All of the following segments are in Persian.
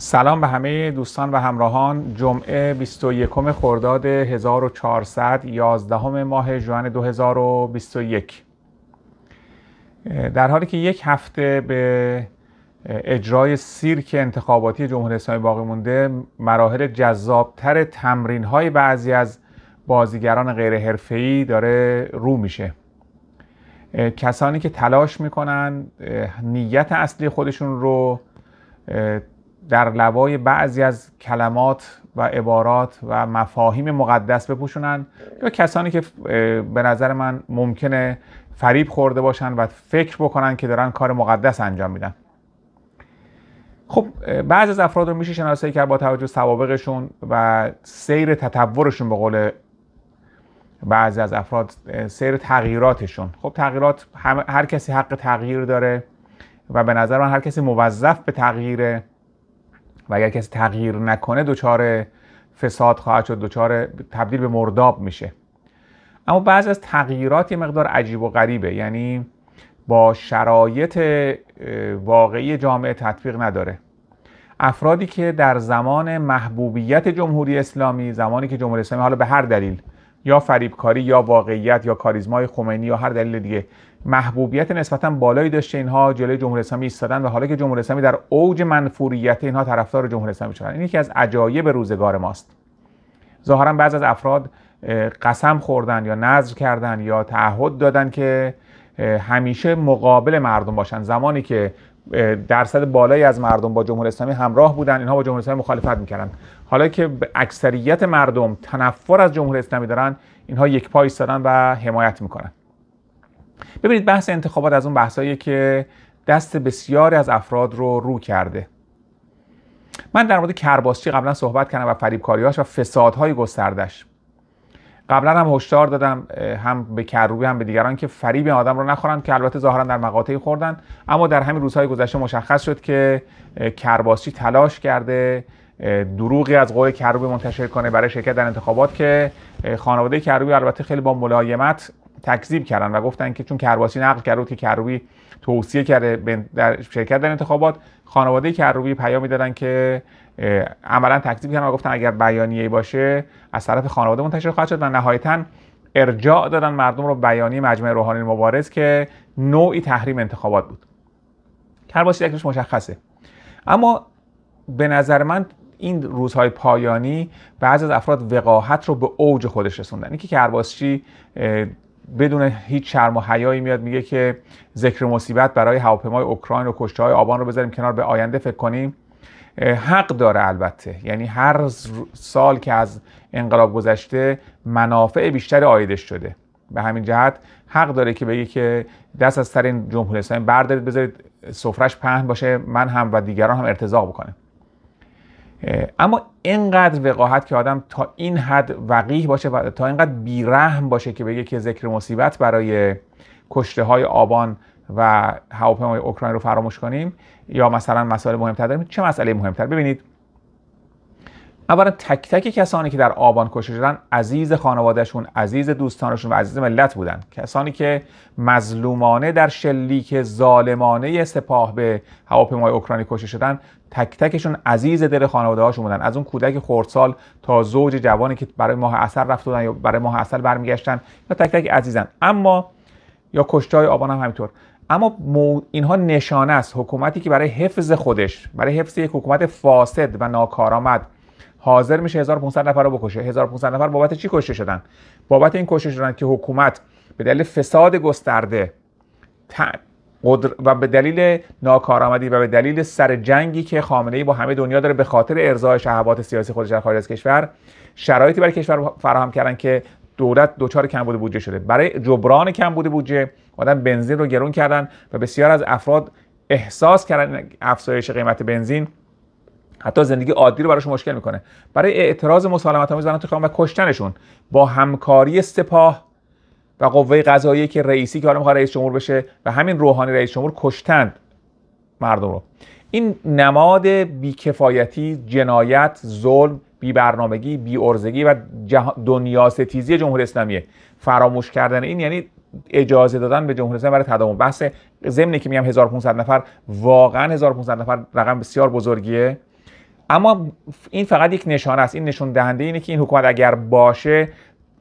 سلام به همه دوستان و همراهان جمعه 21 خرداد 1400 11 ماه جوان 2021 در حالی که یک هفته به اجرای سیرک انتخاباتی جمهوری اسلامی باقی مونده مراحل جذابتر تمرین های بعضی از بازیگران غیر داره رو میشه کسانی که تلاش میکنن نیت اصلی خودشون رو در لوای بعضی از کلمات و عبارات و مفاهیم مقدس بپوشونن یا کسانی که به نظر من ممکنه فریب خورده باشن و فکر بکنن که دارن کار مقدس انجام میدن خب بعضی از افراد رو میشه شناسایی کرد با توجه سوابقشون و سیر تطورشون به قول بعضی از افراد سیر تغییراتشون خب تغییرات هر کسی حق تغییر داره و به نظر من هر کسی موظف به تغییره و اگر کسی تغییر نکنه دچار فساد خواهد شد دچار تبدیل به مرداب میشه اما بعضی از تغییرات یه مقدار عجیب و غریبه یعنی با شرایط واقعی جامعه تطبیق نداره افرادی که در زمان محبوبیت جمهوری اسلامی زمانی که جمهوری اسلامی حالا به هر دلیل یا فریبکاری یا واقعیت یا کاریزمای خمینی یا هر دلیل دیگه محبوبیت نسبتا بالایی داشته اینها جلوی جمهوری اسلامی ایستادن و حالا که جمهوری اسلامی در اوج منفوریت اینها طرفدار جمهوری اسلامی شدن این یکی از عجایب روزگار ماست ظاهرا بعض از افراد قسم خوردن یا نظر کردن یا تعهد دادن که همیشه مقابل مردم باشن زمانی که درصد بالایی از مردم با جمهوری اسلامی همراه بودن اینها با جمهوری اسلامی مخالفت میکردن حالا که اکثریت مردم تنفر از جمهوری اسلامی دارن اینها یک پای ایستادن و حمایت میکنن ببینید بحث انتخابات از اون بحثایی که دست بسیاری از افراد رو رو کرده من در مورد کرباسچی قبلا صحبت کردم و فریبکاریهاش و فسادهای گستردش قبلا هم هشدار دادم هم به کروبی هم به دیگران که فریب آدم رو نخورن که البته ظاهرا در مقاطعی خوردن اما در همین روزهای گذشته مشخص شد که کرباسچی تلاش کرده دروغی از قول کروبی منتشر کنه برای شرکت در انتخابات که خانواده کروبی البته خیلی با ملایمت تکذیب کردن و گفتن که چون کرواسی نقل کرد که کروبی توصیه کرده در شرکت در انتخابات خانواده کروبی پیام میدادن که عملا تکذیب کردن و گفتن اگر بیانیه باشه از طرف خانواده منتشر خواهد شد و نهایتا ارجاع دادن مردم رو بیانیه مجمع روحانی مبارز که نوعی تحریم انتخابات بود کرواسی یکش مشخصه اما به نظر من این روزهای پایانی بعضی از افراد وقاحت رو به اوج خودش رسوندن اینکه کرباسچی بدون هیچ شرم و حیایی میاد میگه که ذکر مصیبت برای هواپیمای اوکراین و کشته های آبان رو بذاریم کنار به آینده فکر کنیم حق داره البته یعنی هر سال که از انقلاب گذشته منافع بیشتری آیدش شده به همین جهت حق داره که بگه که دست از سر این جمهوری اسلامی بردارید بذارید سفرش پهن باشه من هم و دیگران هم ارتضاق بکنه اما اینقدر وقاحت که آدم تا این حد وقیح باشه و تا اینقدر بیرحم باشه که بگه که ذکر مصیبت برای کشته های آبان و هواپیمای اوکراین رو فراموش کنیم یا مثلا مسائل مهمتر داریم چه مسئله مهمتر ببینید اولا تک تک کسانی که در آبان کشته شدن عزیز خانوادهشون عزیز دوستانشون و عزیز ملت بودن کسانی که مظلومانه در شلیک ظالمانه سپاه به هواپیمای اوکراینی کشته شدن تک تکشون عزیز دل خانواده هاشون بودن از اون کودک خردسال تا زوج جوانی که برای ماه اثر رفت بودن یا برای ماه اصل برمیگشتن یا تک تک عزیزن اما یا کشتهای آبان هم همینطور اما اینها نشانه است حکومتی که برای حفظ خودش برای حفظ یک حکومت فاسد و ناکارآمد حاضر میشه 1500 نفر رو بکشه 1500 نفر بابت چی کشته شدن بابت این کشته شدن که حکومت به دلیل فساد گسترده و به دلیل ناکارآمدی و به دلیل سر جنگی که خامنه ای با همه دنیا داره به خاطر ارزای شهوات سیاسی خودش در خارج از کشور شرایطی برای کشور فراهم کردن که دولت دچار کمبود بودجه شده برای جبران کمبود بودجه آدم بنزین رو گرون کردن و بسیار از افراد احساس کردن افزایش قیمت بنزین حتی زندگی عادی رو براشون مشکل میکنه برای اعتراض مسالمت آمیز زنان تو و کشتنشون با همکاری سپاه و قوه قضاییه که رئیسی که حالا میخواد رئیس جمهور بشه و همین روحانی رئیس جمهور کشتند مردم رو این نماد بیکفایتی جنایت ظلم بی برنامگی بی ارزگی و جه... دنیا ستیزی جمهوری اسلامیه فراموش کردن این یعنی اجازه دادن به جمهوری اسلامی برای تداوم بحث ضمنی که میگم 1500 نفر واقعا 1500 نفر رقم بسیار بزرگیه اما این فقط یک نشانه است این نشون دهنده اینه که این حکومت اگر باشه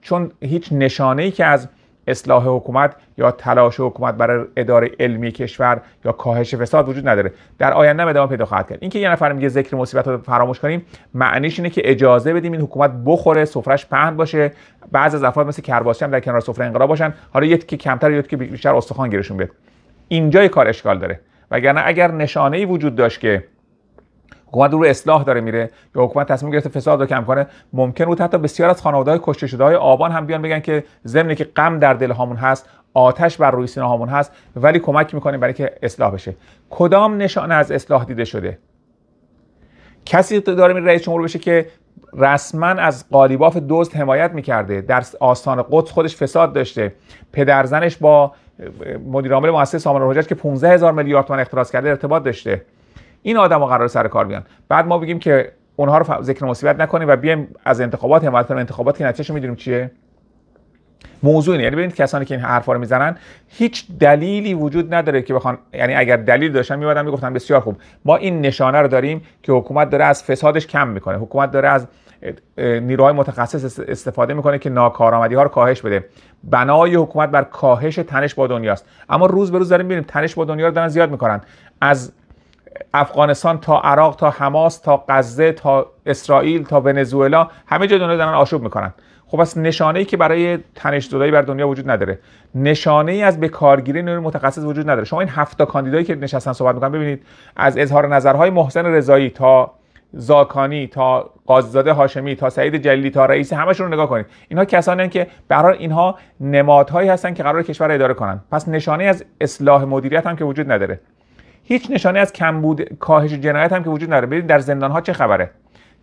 چون هیچ نشانه ای که از اصلاح حکومت یا تلاش حکومت برای اداره علمی کشور یا کاهش فساد وجود نداره در آینده هم ادامه پیدا خواهد کرد اینکه یه نفر میگه ذکر مصیبت رو فراموش کنیم معنیش اینه که اجازه بدیم این حکومت بخوره سفرش پهن باشه بعض از افراد مثل کرباسی هم در کنار سفره انقلاب باشن حالا یکی کمتر که بیشتر استخوان گیرشون بیاد اینجای کار اشکال داره وگرنه اگر نشانه ای وجود داشت که حکومت رو اصلاح داره میره یا حکومت تصمیم گرفته فساد رو کم کنه ممکن بود حتی بسیار از خانواده‌های کشته شده های آبان هم بیان بگن که ضمنی که غم در دل هامون هست آتش بر روی سینه هامون هست ولی کمک میکنیم برای که اصلاح بشه کدام نشانه از اصلاح دیده شده کسی داره میره رئیس جمهور بشه که رسما از قالیباف دزد حمایت میکرده در آستان قدس خودش فساد داشته پدرزنش با مدیر عامل مؤسسه سامان که 15 هزار میلیارد تومان اختلاس کرده ارتباط داشته این ها قرار سر کار بیان بعد ما بگیم که اونها رو ذکر مصیبت نکنیم و بیایم از انتخابات حمایت کنیم انتخابات که نتیجه میدونیم چیه موضوع اینه یعنی ببینید کسانی که این حرفا رو میزنن هیچ دلیلی وجود نداره که بخوان یعنی اگر دلیل داشتن میومدن میگفتن بسیار خوب ما این نشانه رو داریم که حکومت داره از فسادش کم میکنه حکومت داره از نیروهای متخصص استفاده میکنه که ناکارآمدی ها رو کاهش بده بنای حکومت بر کاهش تنش با دنیاست اما روز به روز داریم میبینیم تنش با دنیا رو دارن زیاد میکنن از افغانستان تا عراق تا حماس تا غزه تا اسرائیل تا ونزوئلا همه جا دنیا دارن آشوب میکنن خب پس نشانه ای که برای تنش زدایی بر دنیا وجود نداره نشانه ای از بکارگیری نیروی متخصص وجود نداره شما این هفت کاندیدایی که نشستن صحبت میکنن ببینید از اظهار نظرهای محسن رضایی تا زاکانی تا قاضیزاده هاشمی تا سعید جلیلی تا رئیسی همشون رو نگاه کنید اینها کسانی که برای اینها نمادهایی هستند که قرار کشور اداره کنن پس نشانه از اصلاح مدیریت هم که وجود نداره هیچ نشانه از کمبود کاهش جنایت هم که وجود نداره ببینید در زندان ها چه خبره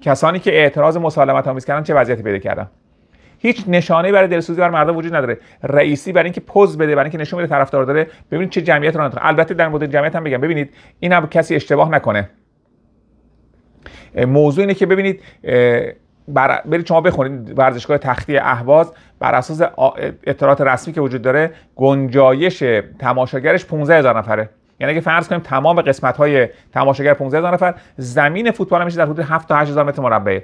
کسانی که اعتراض مسالمت آمیز کردن چه وضعیتی پیدا کردن هیچ نشانه برای دلسوزی بر مردم وجود نداره رئیسی برای اینکه پوز بده برای اینکه نشون بده طرفدار داره ببینید چه جمعیت رو البته در مورد جمعیت هم بگم ببینید این هم کسی اشتباه نکنه موضوع اینه که ببینید بر... برید شما بخونید ورزشگاه تختی اهواز بر اساس اطلاعات رسمی که وجود داره گنجایش تماشاگرش 15000 نفره یعنی اگه فرض کنیم تمام قسمت های تماشاگر 15000 نفر زمین فوتبال میشه در حدود 7 تا 8000 متر مربع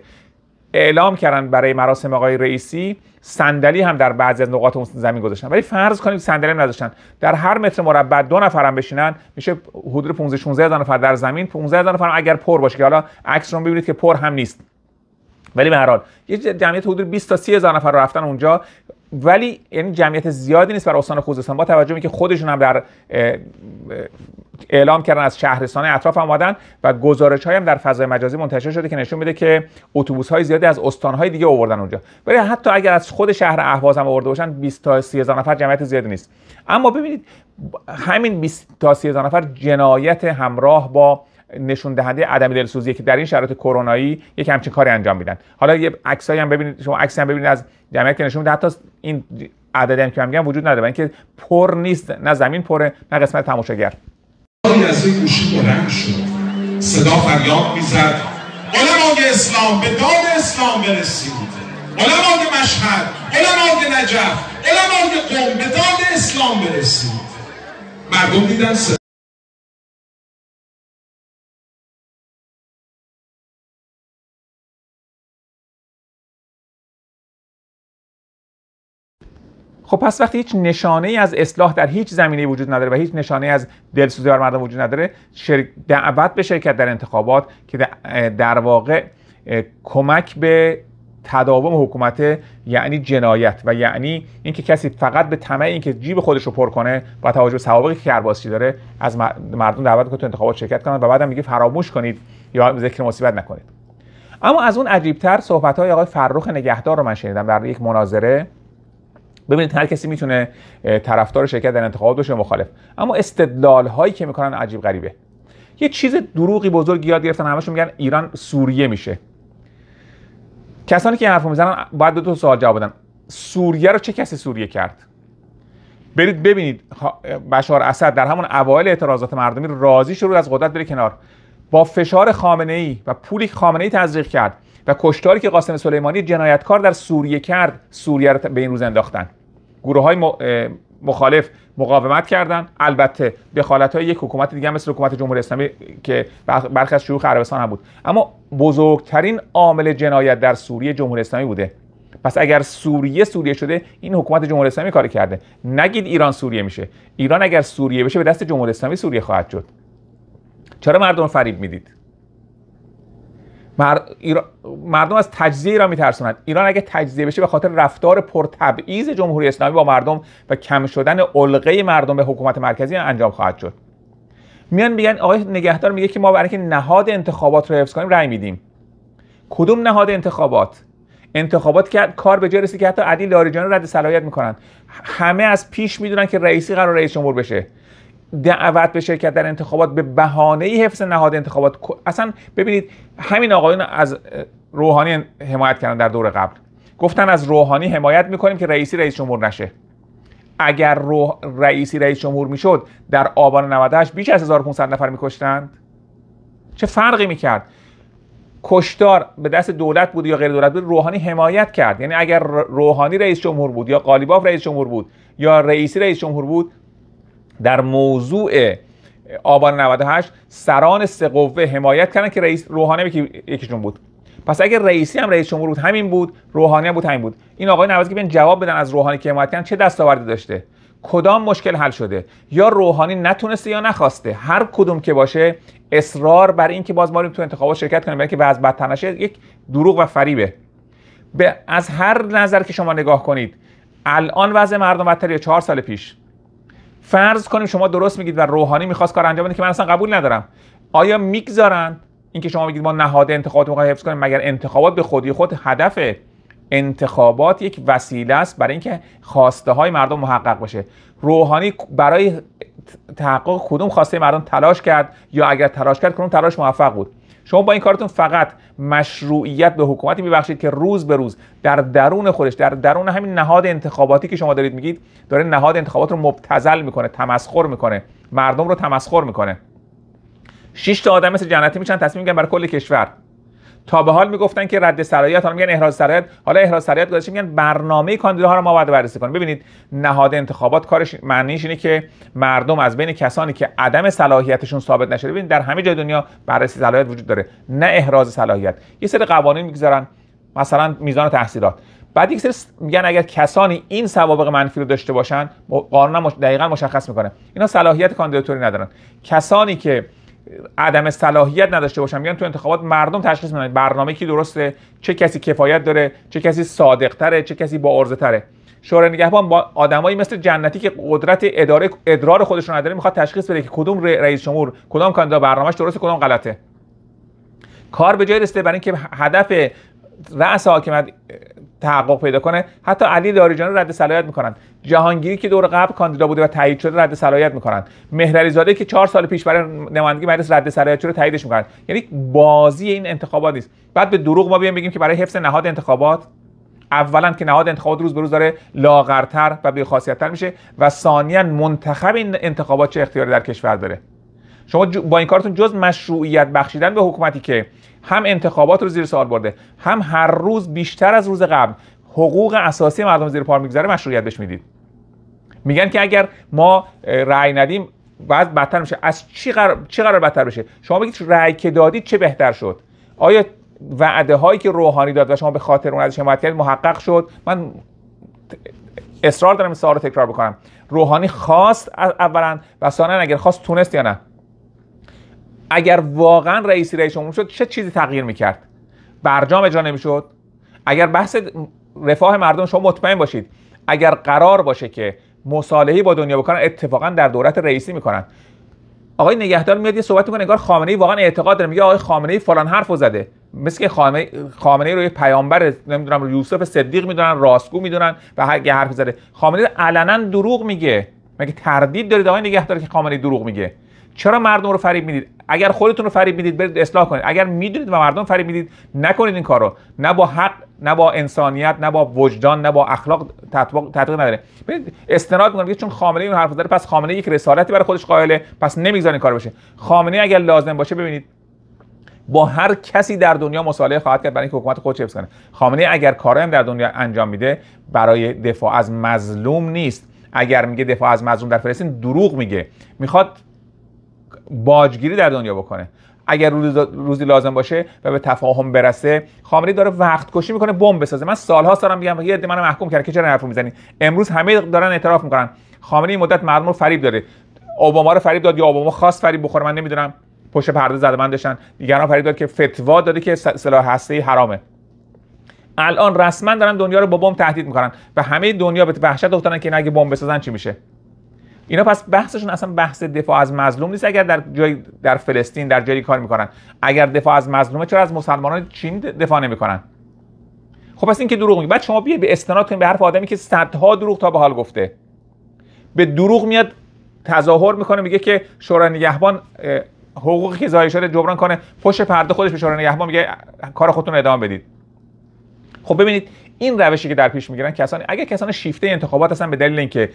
اعلام کردن برای مراسم آقای رئیسی صندلی هم در بعضی از نقاط اون زمین گذاشتن ولی فرض کنیم صندلی نذاشتن در هر متر مربع دو نفر هم بشینن میشه حدود 15 16 نفر در زمین 15 نفر اگر پر باشه که حالا عکس رو ببینید که پر هم نیست ولی به هر حال یه جمعیت حدود 20 تا 30 هزار نفر رفتن اونجا ولی یعنی جمعیت زیادی نیست برای استان خوزستان با توجه به که خودشون هم در اعلام کردن از شهرستان اطراف آمدن و گزارش های هم در فضای مجازی منتشر شده که نشون میده که اتوبوس های زیادی از استان های دیگه آوردن اونجا ولی حتی اگر از خود شهر اهواز هم آورده باشن 20 تا 30 نفر جمعیت زیادی نیست اما ببینید همین 20 تا 30 نفر جنایت همراه با نشون دهنده عدم دلسوزیه که در این شرایط کرونایی یک همچین کاری انجام میدن حالا یه عکسایی هم ببینید شما عکس هم ببینید از جمعیت که نشون میده حتی این عددی هم که میگم وجود نداره اینکه پر نیست نه زمین پره نه قسمت تماشاگر صدا فریاد میزد علمای اسلام به داد اسلام برسید علمای مشهد علمای نجف علمای قم به داد اسلام برسید مردم دیدن خب پس وقتی هیچ نشانه ای از اصلاح در هیچ زمینه وجود نداره و هیچ نشانه ای از دلسوزی بر مردم وجود نداره دعوت به شرکت در انتخابات که در واقع کمک به تداوم حکومت یعنی جنایت و یعنی اینکه کسی فقط به طمع اینکه جیب خودش رو پر کنه با توجه به سوابقی که کرباسی داره از مردم دعوت کنه تو انتخابات شرکت کنند و بعدم میگه فراموش کنید یا ذکر مصیبت نکنید اما از اون عجیبتر صحبت های آقای فرخ نگهدار رو من شنیدم در یک مناظره ببینید هر کسی میتونه طرفدار شرکت در انتخابات باشه مخالف اما استدلال هایی که میکنن عجیب غریبه یه چیز دروغی بزرگ یاد گرفتن همشون میگن ایران سوریه میشه کسانی که این میزنن باید دو, تا سوال جواب بدن سوریه رو چه کسی سوریه کرد برید ببینید بشار اسد در همون اوایل اعتراضات مردمی راضی شد از قدرت بره کنار با فشار خامنه ای و پولی که خامنه ای تزریق کرد و کشتاری که قاسم سلیمانی جنایتکار در سوریه کرد سوریه رو به این روز انداختن گروه های مخالف مقاومت کردند البته دخالت های یک حکومت دیگه مثل حکومت جمهوری اسلامی که برخی از شیوخ عربستان هم بود اما بزرگترین عامل جنایت در سوریه جمهوری اسلامی بوده پس اگر سوریه سوریه شده این حکومت جمهوری اسلامی کاری کرده نگید ایران سوریه میشه ایران اگر سوریه بشه به دست جمهوری اسلامی سوریه خواهد شد چرا مردم فریب میدید مردم از تجزیه ایران میترسونند ایران اگه تجزیه بشه به خاطر رفتار پرتبعیض جمهوری اسلامی با مردم و کم شدن علقه مردم به حکومت مرکزی انجام خواهد شد میان میگن آقای نگهدار میگه که ما برای نهاد انتخابات رو حفظ کنیم رأی میدیم کدوم نهاد انتخابات انتخابات که کار به جای رسید که حتی عدی لاریجانی رد صلاحیت میکنن همه از پیش میدونن که رئیسی قرار رئیس جمهور بشه دعوت به شرکت در انتخابات به بهانه حفظ نهاد انتخابات اصلا ببینید همین آقایون از روحانی حمایت کردن در دور قبل گفتن از روحانی حمایت میکنیم که رئیسی رئیس جمهور نشه اگر روح رئیسی رئیس جمهور میشد در آبان 98 بیش از 1500 نفر میکشتند چه فرقی میکرد کشدار به دست دولت بود یا غیر دولت بود روحانی حمایت کرد یعنی اگر روحانی رئیس جمهور بود یا قالیباف رئیس جمهور بود یا رئیسی رئیس جمهور بود در موضوع آبان 98 سران سه قوه حمایت کردن که رئیس روحانی یکیشون بود پس اگه رئیسی هم رئیس جمهور بود همین بود روحانی هم بود همین بود این آقای عوض که بیان جواب بدن از روحانی که حمایت کردن چه دستاوردی داشته کدام مشکل حل شده یا روحانی نتونسته یا نخواسته هر کدوم که باشه اصرار بر که باز ما تو انتخابات شرکت کنیم برای اینکه از یک دروغ و فریبه به از هر نظر که شما نگاه کنید الان وضع مردم بدتر یا چهار سال پیش فرض کنیم شما درست میگید و روحانی میخواست کار انجام بده که من اصلا قبول ندارم آیا میگذارن اینکه شما میگید ما نهاد انتخابات رو حفظ کنیم مگر انتخابات به خودی خود هدف انتخابات یک وسیله است برای اینکه خواسته های مردم محقق بشه روحانی برای تحقق کدوم خواسته مردم تلاش کرد یا اگر تلاش کرد کدوم تلاش موفق بود شما با این کارتون فقط مشروعیت به حکومتی میبخشید که روز به روز در درون خودش در درون همین نهاد انتخاباتی که شما دارید میگید داره نهاد انتخابات رو مبتزل میکنه تمسخر میکنه مردم رو تمسخر میکنه شش تا آدم مثل جنتی میشن تصمیم میگن برای کل کشور تا به حال میگفتن که رد صلاحیت حالا میگن احراز صلاحیت حالا احراز صلاحیت گذاشته میگن برنامه کاندیداها رو ما باید بررسی کنیم ببینید نهاد انتخابات کارش معنیش اینه که مردم از بین کسانی که عدم صلاحیتشون ثابت نشده ببینید در همه جای دنیا بررسی صلاحیت وجود داره نه احراز صلاحیت یه سری قوانین میگذارن مثلا میزان تحصیلات بعد یک سری میگن اگر کسانی این سوابق منفی رو داشته باشن قانون دقیقا مشخص میکنه اینا صلاحیت کاندیداتوری ندارن کسانی که عدم صلاحیت نداشته باشن میگن تو انتخابات مردم تشخیص میدن برنامه کی درسته چه کسی کفایت داره چه کسی صادقتره چه کسی با عرضه تره شورای نگهبان با آدمایی مثل جنتی که قدرت اداره ادرار خودشون نداره میخواد تشخیص بده که کدوم رئیس جمهور کدام کاندیدا برنامهش درسته کدام غلطه کار به جای رسیده برای اینکه هدف رأس حاکمیت تحقق پیدا کنه حتی علی رو رد صلاحیت میکنن جهانگیری که دور قبل کاندیدا بوده و تایید شده رد صلاحیت میکنن مهرعلی زاده که چهار سال پیش برای نمایندگی مجلس رد صلاحیت شده تاییدش میکنن یعنی بازی این انتخابات نیست بعد به دروغ ما بیایم بگیم که برای حفظ نهاد انتخابات اولا که نهاد انتخابات روز به روز داره لاغرتر و بی میشه و ثانیا منتخب این انتخابات چه اختیاری در کشور داره شما با این کارتون جز مشروعیت بخشیدن به حکومتی که هم انتخابات رو زیر سوال برده هم هر روز بیشتر از روز قبل حقوق اساسی مردم زیر پا میگذاره مشروعیت بهش میدید میگن که اگر ما رأی ندیم بعد بدتر میشه از چی قرار, چی قرار بدتر بشه شما بگید رأی که دادید چه بهتر شد آیا وعده هایی که روحانی داد و شما به خاطر اون ازش حمایت محقق شد من اصرار دارم این رو تکرار بکنم روحانی خواست اولا و ثانیا اگر خواست تونست یا نه اگر واقعا رئیسی رئیس جمهور شد چه چیزی تغییر میکرد برجام اجرا نمیشد اگر بحث رفاه مردم شما مطمئن باشید اگر قرار باشه که مصالحه با دنیا بکنن اتفاقا در دولت رئیسی میکنن آقای نگهدار میاد یه صحبت میکنه انگار خامنه ای واقعا اعتقاد داره میگه آقای خامنه ای فلان حرفو زده مثل که خامنه خامنه ای رو یه پیامبر نمیدونم یوسف صدیق میدونن راستگو میدونن و هر حرف زده خامنه ای علنا دروغ میگه مگه تردید دارید آقای نگهدار که خامنه ای دروغ میگه چرا مردم رو فریب میدید اگر خودتون رو فریب میدید برید اصلاح کنید اگر میدونید و مردم فریب میدید نکنید این کار رو نه با حق نه با انسانیت نه با وجدان نه با اخلاق تطبیق, تطبیق نداره ببینید استناد میکنید چون خامنه این حرف زده پس خامنه یک رسالتی برای خودش قائله پس این کار بشه خامنه اگر لازم باشه ببینید با هر کسی در دنیا مصالحه خواهد کرد برای اینکه حکومت خودش حفظ کنه خامنه اگر هم در دنیا انجام میده برای دفاع از مظلوم نیست اگر میگه دفاع از مظلوم در فلسطین دروغ میگه میخواد باجگیری در دنیا بکنه اگر روزی لازم باشه و به تفاهم برسه خامنه‌ای داره وقت کشی میکنه بمب بسازه من سالها دارم میگم یه عده منو محکوم کرد که چرا حرفو میزنی امروز همه دارن اعتراف میکنن خامنه‌ای مدت مردم رو فریب داره اوباما رو فریب داد یا اوباما خاص فریب بخوره من نمیدونم پشت پرده زده من داشتن دیگران فریب داد که فتوا داده که سلاح هسته‌ای حرامه الان رسما دارن دنیا رو با بمب تهدید میکنن و همه دنیا به وحشت افتادن که اگه بمب بسازن چی میشه اینا پس بحثشون اصلا بحث دفاع از مظلوم نیست اگر در جای در فلسطین در جایی کار میکنن اگر دفاع از مظلومه چرا از مسلمانان چین دفاع نمیکنن خب پس این که دروغ میگه بعد شما بیا به استناد کنید به حرف آدمی که صدها دروغ تا به حال گفته به دروغ میاد تظاهر میکنه میگه که شورای نگهبان حقوقی که شده جبران کنه پشت پرده خودش به شورای نگهبان میگه کار خودتون ادامه بدید خب ببینید این روشی که در پیش میگیرن کسانی اگه کسان شیفته انتخابات هستن به دلیل اینکه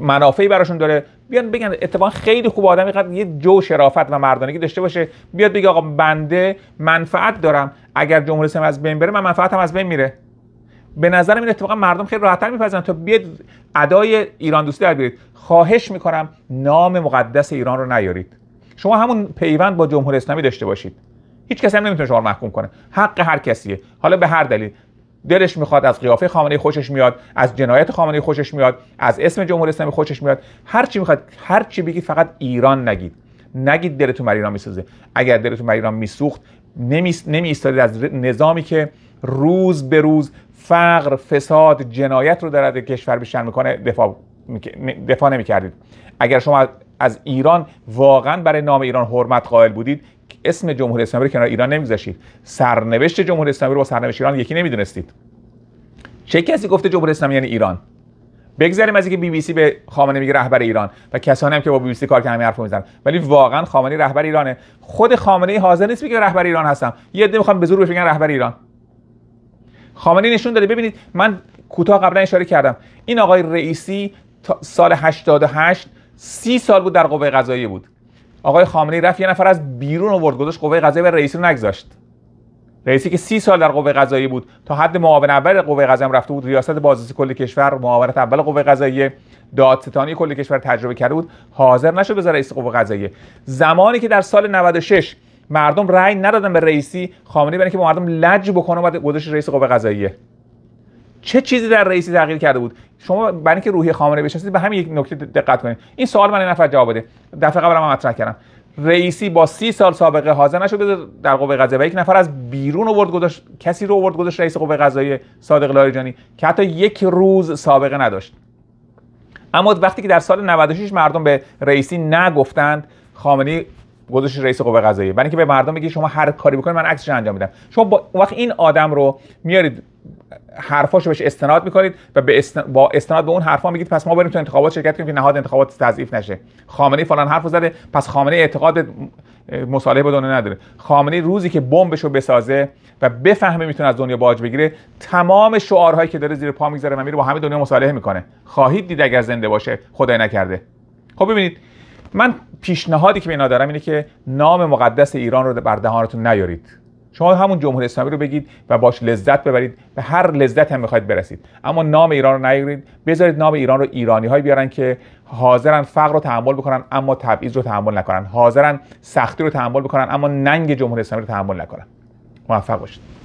منافعی براشون داره بیان بگن اتفاقا خیلی خوب آدمی قد یه جو شرافت و مردانگی داشته باشه بیاد بگه آقا بنده منفعت دارم اگر جمهوری اسلامی از بین بره من منفعتم از بین میره به نظرم این اتفاقا مردم خیلی راحتتر میپذیرن تا بیاد ادای ایران دوستی در بیارید خواهش میکنم نام مقدس ایران رو نیارید شما همون پیوند با جمهوری اسلامی داشته باشید هیچ کسی هم نمیتونه شما محکوم کنه حق هر کسیه حالا به هر دلیل دلش میخواد از قیافه خامنه خوشش میاد از جنایت خامنه خوشش میاد از اسم جمهوری اسلامی خوشش میاد هر چی میخواد هر چی بگید فقط ایران نگید نگید دلتون بر ایران میسوزه اگر دلتون بر ایران میسوخت نمی از نظامی که روز به روز فقر فساد جنایت رو در کشور بیشتر میکنه دفاع دفاع نمی کردید اگر شما از ایران واقعا برای نام ایران حرمت قائل بودید اسم جمهوری اسلامی رو کنار ایران نمیذاشید سرنوشت جمهوری اسلامی رو با سرنوشت ایران یکی نمیدونستید چه کسی گفته جمهوری اسلامی یعنی ایران بگذاریم از اینکه بی بی سی به خامنه میگه رهبر ایران و کسانی هم که با بی بی سی کار کردن همین حرف میزنن ولی واقعا خامنه رهبر ایرانه خود خامنه حاضر نیست میگه رهبر ایران هستم یه عده میخوام به زور بهش بگن رهبر ایران خامنه نشون داده ببینید من کوتاه قبلا اشاره کردم این آقای رئیسی سال 88 سی سال بود در قوه قضاییه بود آقای خامنه‌ای رفت یه نفر از بیرون آورد گذاشت قوه قضاییه و رئیسی رو نگذاشت رئیسی که سی سال در قوه قضاییه بود تا حد معاون اول قوه قضاییه رفته بود ریاست بازرسی کل کشور معاونت اول قوه قضاییه دادستانی کل کشور تجربه کرده بود حاضر نشد بذار رئیس قوه قضاییه زمانی که در سال 96 مردم رأی ندادن به رئیسی خامنه‌ای برای که مردم لج بکنه بعد گذاشت رئیس قوه قضاییه چه چیزی در رئیسی تغییر کرده بود شما برای اینکه روحی خامنه بشناسید به همین یک نکته دقت کنید این سوال من نفر جواب بده دفعه قبل هم مطرح کردم رئیسی با سی سال سابقه حاضر نشده در قوه قضاییه یک نفر از بیرون آورد گذاشت کسی رو آورد گذاشت رئیس قوه قضاییه صادق لاریجانی که حتی یک روز سابقه نداشت اما وقتی که در سال 96 مردم به رئیسی نگفتند خامنه گذاشت رئیس قوه قضاییه برای اینکه به مردم بگی شما هر کاری بکنید من عکسش انجام میدم شما با وقت این آدم رو میارید حرفاشو بهش استناد میکنید و به با استناد به اون حرفا میگید پس ما بریم تو انتخابات شرکت کنیم که نهاد انتخابات تضعیف نشه خامنه فلان حرفو زده پس خامنه اعتقاد مصالحه به دنیا نداره خامنه روزی که بمبش رو بسازه و بفهمه میتونه از دنیا باج بگیره تمام شعارهایی که داره زیر پا میذاره و میره با همه دنیا مصالحه میکنه خواهید دید اگر زنده باشه خدای نکرده خب ببینید من پیشنهادی که به اینا دارم اینه که نام مقدس ایران رو بر دهانتون نیارید شما همون جمهوری اسلامی رو بگید و باش لذت ببرید به هر لذت هم میخواید برسید اما نام ایران رو نیارید بذارید نام ایران رو ایرانی های بیارن که حاضرن فقر رو تحمل بکنن اما تبعیض رو تحمل نکنن حاضرن سختی رو تحمل بکنن اما ننگ جمهوری اسلامی رو تحمل نکنن موفق باشید